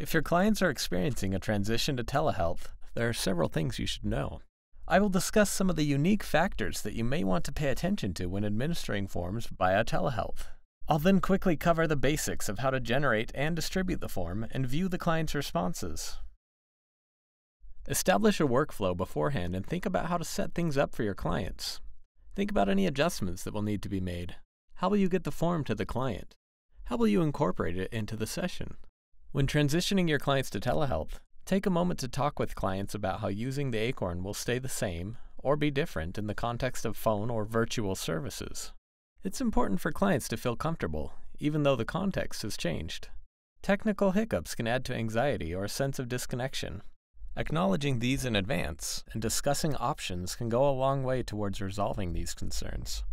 If your clients are experiencing a transition to telehealth, there are several things you should know. I will discuss some of the unique factors that you may want to pay attention to when administering forms via telehealth. I'll then quickly cover the basics of how to generate and distribute the form and view the client's responses. Establish a workflow beforehand and think about how to set things up for your clients. Think about any adjustments that will need to be made. How will you get the form to the client? How will you incorporate it into the session? When transitioning your clients to telehealth, take a moment to talk with clients about how using the Acorn will stay the same or be different in the context of phone or virtual services. It's important for clients to feel comfortable, even though the context has changed. Technical hiccups can add to anxiety or a sense of disconnection. Acknowledging these in advance and discussing options can go a long way towards resolving these concerns.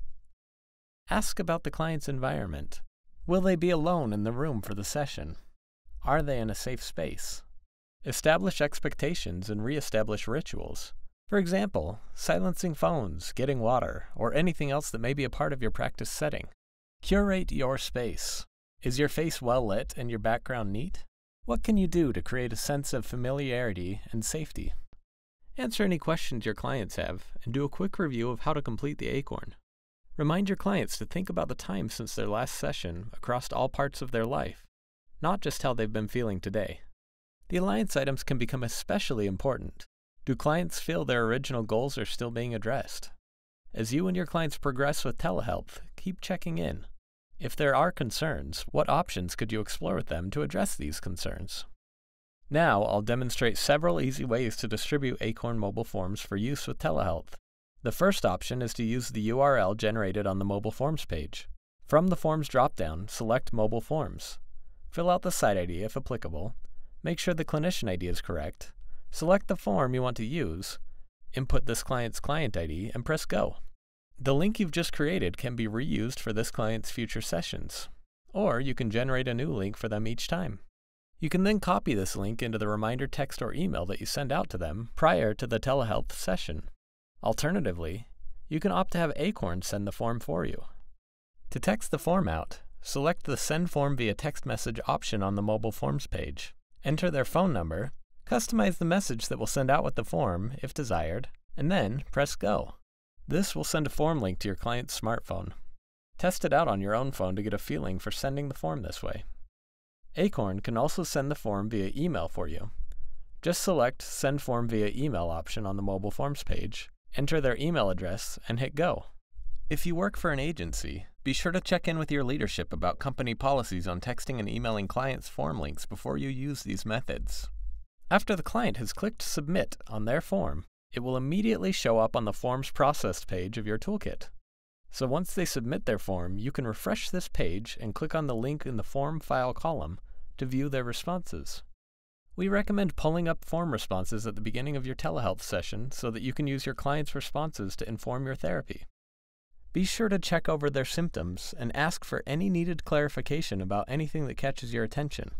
Ask about the client's environment. Will they be alone in the room for the session? Are they in a safe space? Establish expectations and reestablish rituals. For example, silencing phones, getting water, or anything else that may be a part of your practice setting. Curate your space. Is your face well lit and your background neat? What can you do to create a sense of familiarity and safety? Answer any questions your clients have and do a quick review of how to complete the ACORN. Remind your clients to think about the time since their last session across all parts of their life not just how they've been feeling today. The alliance items can become especially important. Do clients feel their original goals are still being addressed? As you and your clients progress with telehealth, keep checking in. If there are concerns, what options could you explore with them to address these concerns? Now, I'll demonstrate several easy ways to distribute Acorn mobile forms for use with telehealth. The first option is to use the URL generated on the Mobile Forms page. From the Forms dropdown, select Mobile Forms. Fill out the site ID if applicable, make sure the clinician ID is correct, select the form you want to use, input this client's client ID, and press Go. The link you've just created can be reused for this client's future sessions, or you can generate a new link for them each time. You can then copy this link into the reminder text or email that you send out to them prior to the telehealth session. Alternatively, you can opt to have Acorn send the form for you. To text the form out, Select the Send Form via Text Message option on the Mobile Forms page. Enter their phone number, customize the message that will send out with the form, if desired, and then press Go. This will send a form link to your client's smartphone. Test it out on your own phone to get a feeling for sending the form this way. Acorn can also send the form via email for you. Just select Send Form via Email option on the Mobile Forms page, enter their email address, and hit Go. If you work for an agency, be sure to check in with your leadership about company policies on texting and emailing clients form links before you use these methods. After the client has clicked Submit on their form, it will immediately show up on the Forms Processed page of your toolkit. So once they submit their form, you can refresh this page and click on the link in the Form File column to view their responses. We recommend pulling up form responses at the beginning of your telehealth session so that you can use your client's responses to inform your therapy. Be sure to check over their symptoms and ask for any needed clarification about anything that catches your attention.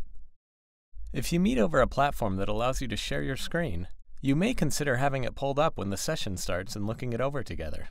If you meet over a platform that allows you to share your screen, you may consider having it pulled up when the session starts and looking it over together.